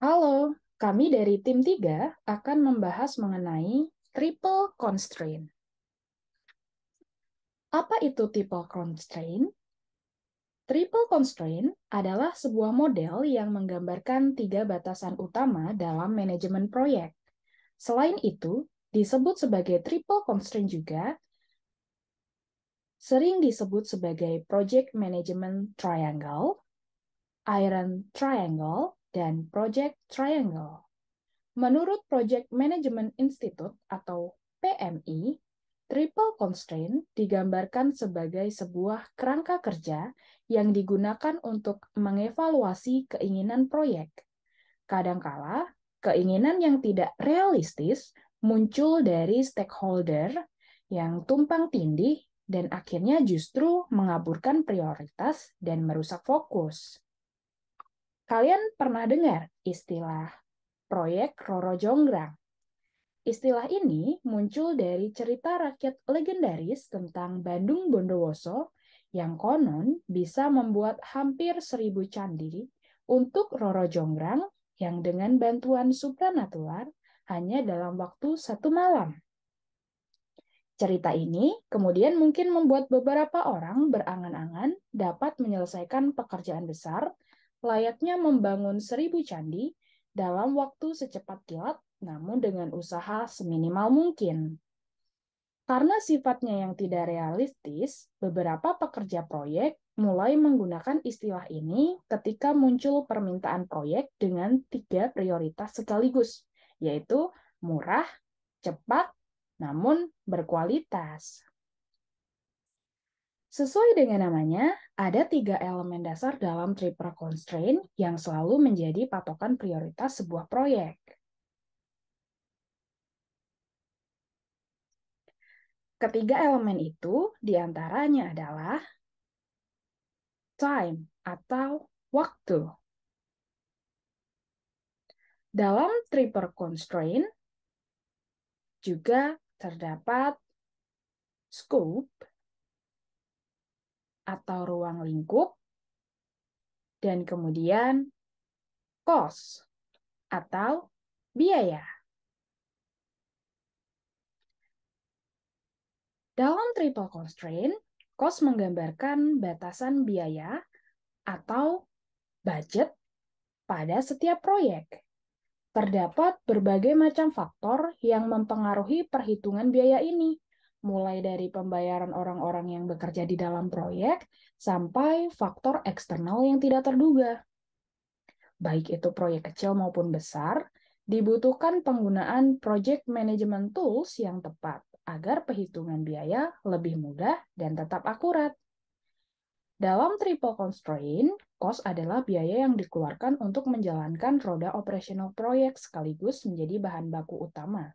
Halo, kami dari tim 3 akan membahas mengenai triple constraint. Apa itu triple constraint? Triple constraint adalah sebuah model yang menggambarkan tiga batasan utama dalam manajemen proyek. Selain itu, disebut sebagai triple constraint juga, sering disebut sebagai project management triangle, iron triangle, dan Project Triangle. Menurut Project Management Institute atau PMI, triple constraint digambarkan sebagai sebuah kerangka kerja yang digunakan untuk mengevaluasi keinginan proyek. Kadangkala, keinginan yang tidak realistis muncul dari stakeholder yang tumpang tindih dan akhirnya justru mengaburkan prioritas dan merusak fokus. Kalian pernah dengar istilah proyek Roro Jonggrang? Istilah ini muncul dari cerita rakyat legendaris tentang Bandung Bondowoso yang konon bisa membuat hampir seribu candi untuk Roro Jonggrang yang dengan bantuan supranatural hanya dalam waktu satu malam. Cerita ini kemudian mungkin membuat beberapa orang berangan-angan dapat menyelesaikan pekerjaan besar layaknya membangun seribu candi dalam waktu secepat kilat, namun dengan usaha seminimal mungkin. Karena sifatnya yang tidak realistis, beberapa pekerja proyek mulai menggunakan istilah ini ketika muncul permintaan proyek dengan tiga prioritas sekaligus, yaitu murah, cepat, namun berkualitas. Sesuai dengan namanya, ada tiga elemen dasar dalam triple constraint yang selalu menjadi patokan prioritas sebuah proyek. Ketiga elemen itu diantaranya adalah time atau waktu. Dalam triple constraint juga terdapat scope atau ruang lingkup, dan kemudian kos atau biaya. Dalam triple constraint, kos menggambarkan batasan biaya atau budget pada setiap proyek. Terdapat berbagai macam faktor yang mempengaruhi perhitungan biaya ini mulai dari pembayaran orang-orang yang bekerja di dalam proyek sampai faktor eksternal yang tidak terduga. Baik itu proyek kecil maupun besar, dibutuhkan penggunaan project management tools yang tepat agar perhitungan biaya lebih mudah dan tetap akurat. Dalam triple constraint, cost adalah biaya yang dikeluarkan untuk menjalankan roda operasional proyek sekaligus menjadi bahan baku utama.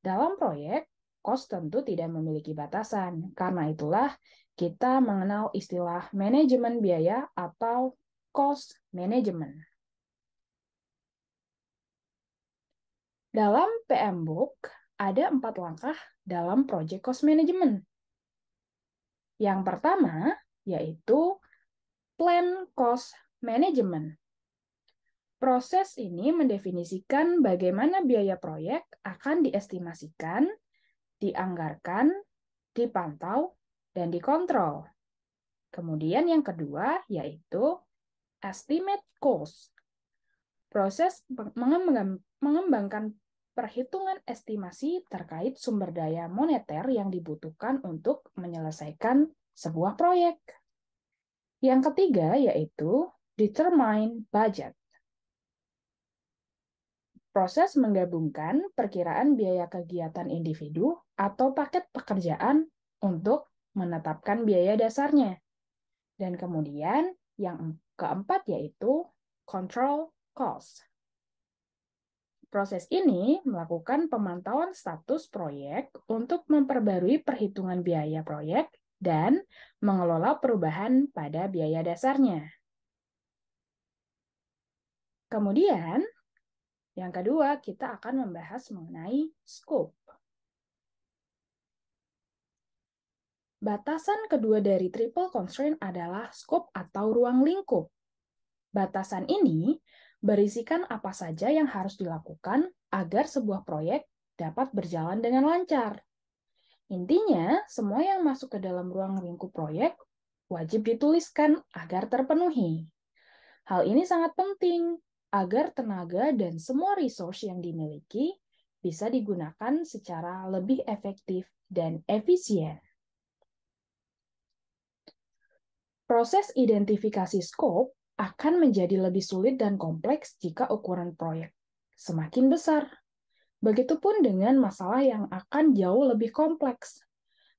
Dalam proyek, cost tentu tidak memiliki batasan. Karena itulah kita mengenal istilah manajemen biaya atau cost management. Dalam PM Book, ada empat langkah dalam project cost management. Yang pertama yaitu plan cost management. Proses ini mendefinisikan bagaimana biaya proyek akan diestimasikan dianggarkan, dipantau, dan dikontrol. Kemudian yang kedua yaitu estimate cost. Proses mengembangkan perhitungan estimasi terkait sumber daya moneter yang dibutuhkan untuk menyelesaikan sebuah proyek. Yang ketiga yaitu determine budget. Proses menggabungkan perkiraan biaya kegiatan individu atau paket pekerjaan untuk menetapkan biaya dasarnya. Dan kemudian yang keempat yaitu control cost. Proses ini melakukan pemantauan status proyek untuk memperbarui perhitungan biaya proyek dan mengelola perubahan pada biaya dasarnya. Kemudian, yang kedua, kita akan membahas mengenai scope. Batasan kedua dari triple constraint adalah scope atau ruang lingkup. Batasan ini berisikan apa saja yang harus dilakukan agar sebuah proyek dapat berjalan dengan lancar. Intinya, semua yang masuk ke dalam ruang lingkup proyek wajib dituliskan agar terpenuhi. Hal ini sangat penting agar tenaga dan semua resource yang dimiliki bisa digunakan secara lebih efektif dan efisien. Proses identifikasi scope akan menjadi lebih sulit dan kompleks jika ukuran proyek semakin besar. Begitupun dengan masalah yang akan jauh lebih kompleks,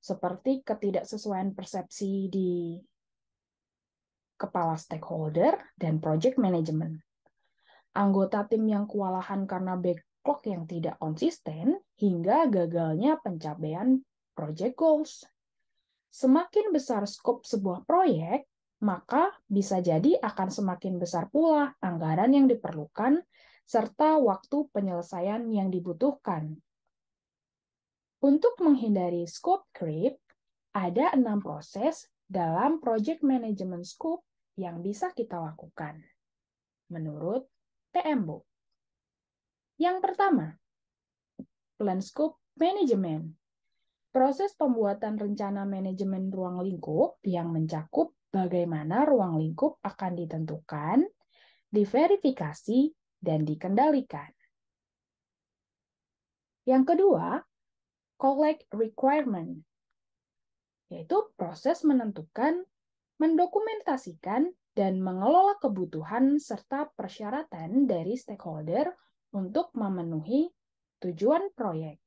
seperti ketidaksesuaian persepsi di kepala stakeholder dan project management anggota tim yang kewalahan karena backlog yang tidak konsisten, hingga gagalnya pencapaian project goals. Semakin besar skop sebuah proyek, maka bisa jadi akan semakin besar pula anggaran yang diperlukan serta waktu penyelesaian yang dibutuhkan. Untuk menghindari scope creep, ada enam proses dalam project management scope yang bisa kita lakukan. Menurut PMBO. Yang pertama, Plan Scope Management. Proses pembuatan rencana manajemen ruang lingkup yang mencakup bagaimana ruang lingkup akan ditentukan, diverifikasi, dan dikendalikan. Yang kedua, collect requirement, yaitu proses menentukan, mendokumentasikan, dan mengelola kebutuhan serta persyaratan dari stakeholder untuk memenuhi tujuan proyek.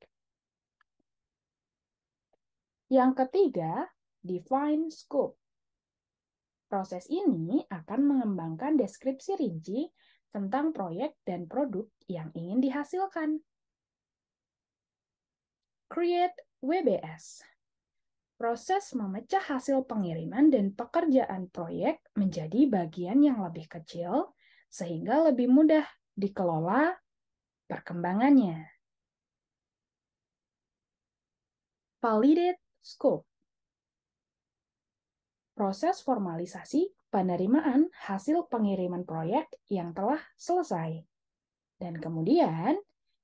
Yang ketiga, define scope. Proses ini akan mengembangkan deskripsi rinci tentang proyek dan produk yang ingin dihasilkan. Create WBS proses memecah hasil pengiriman dan pekerjaan proyek menjadi bagian yang lebih kecil, sehingga lebih mudah dikelola perkembangannya. Validate scope. Proses formalisasi penerimaan hasil pengiriman proyek yang telah selesai. Dan kemudian,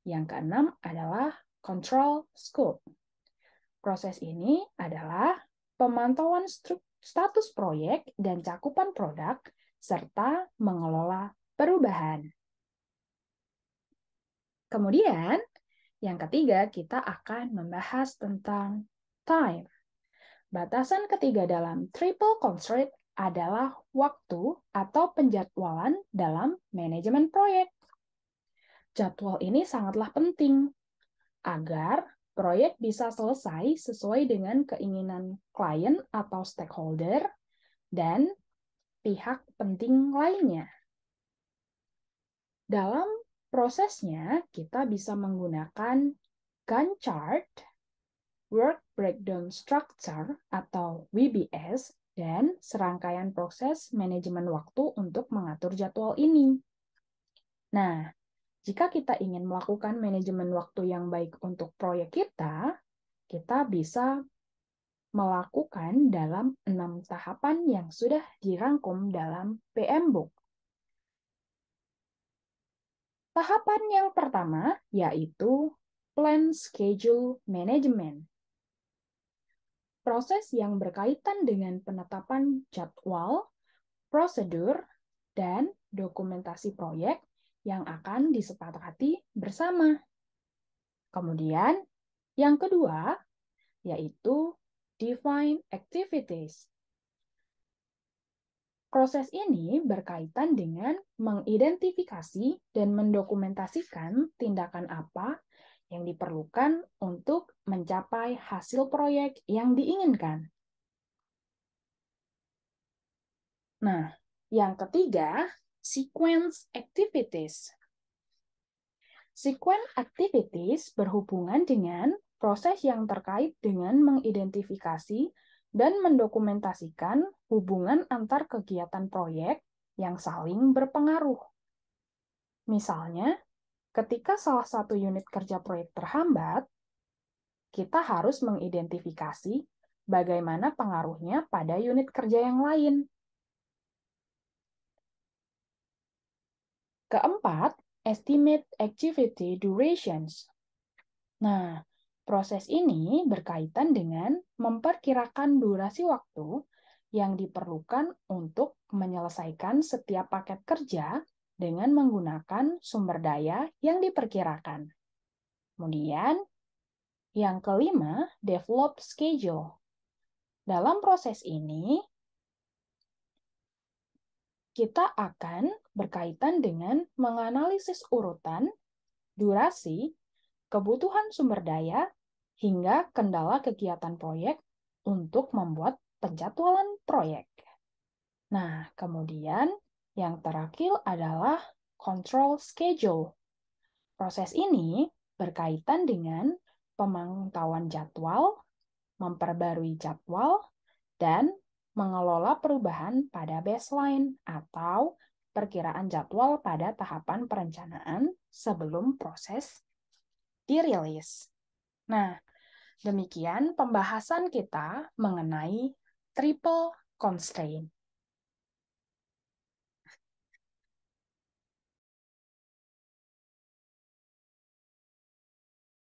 yang keenam adalah control scope Proses ini adalah pemantauan status proyek dan cakupan produk, serta mengelola perubahan. Kemudian, yang ketiga, kita akan membahas tentang time. Batasan ketiga dalam triple constraint adalah waktu atau penjadwalan dalam manajemen proyek. Jadwal ini sangatlah penting agar proyek bisa selesai sesuai dengan keinginan klien atau stakeholder dan pihak penting lainnya. Dalam prosesnya, kita bisa menggunakan Gantt chart, work breakdown structure atau WBS, dan serangkaian proses manajemen waktu untuk mengatur jadwal ini. Nah, jika kita ingin melakukan manajemen waktu yang baik untuk proyek kita, kita bisa melakukan dalam enam tahapan yang sudah dirangkum dalam PM Book. Tahapan yang pertama yaitu plan schedule management. Proses yang berkaitan dengan penetapan jadwal, prosedur, dan dokumentasi proyek yang akan disepakati bersama. Kemudian, yang kedua yaitu define activities. Proses ini berkaitan dengan mengidentifikasi dan mendokumentasikan tindakan apa yang diperlukan untuk mencapai hasil proyek yang diinginkan. Nah, yang ketiga Sequence activities. Sequence activities berhubungan dengan proses yang terkait dengan mengidentifikasi dan mendokumentasikan hubungan antar kegiatan proyek yang saling berpengaruh. Misalnya, ketika salah satu unit kerja proyek terhambat, kita harus mengidentifikasi bagaimana pengaruhnya pada unit kerja yang lain. Keempat, estimate activity durations. Nah, proses ini berkaitan dengan memperkirakan durasi waktu yang diperlukan untuk menyelesaikan setiap paket kerja dengan menggunakan sumber daya yang diperkirakan. Kemudian, yang kelima, develop schedule. Dalam proses ini, kita akan berkaitan dengan menganalisis urutan, durasi, kebutuhan sumber daya, hingga kendala kegiatan proyek untuk membuat penjadwalan proyek. Nah, kemudian yang terakhir adalah control schedule. Proses ini berkaitan dengan pemantauan jadwal, memperbarui jadwal, dan mengelola perubahan pada baseline atau perkiraan jadwal pada tahapan perencanaan sebelum proses dirilis. Nah, demikian pembahasan kita mengenai triple constraint.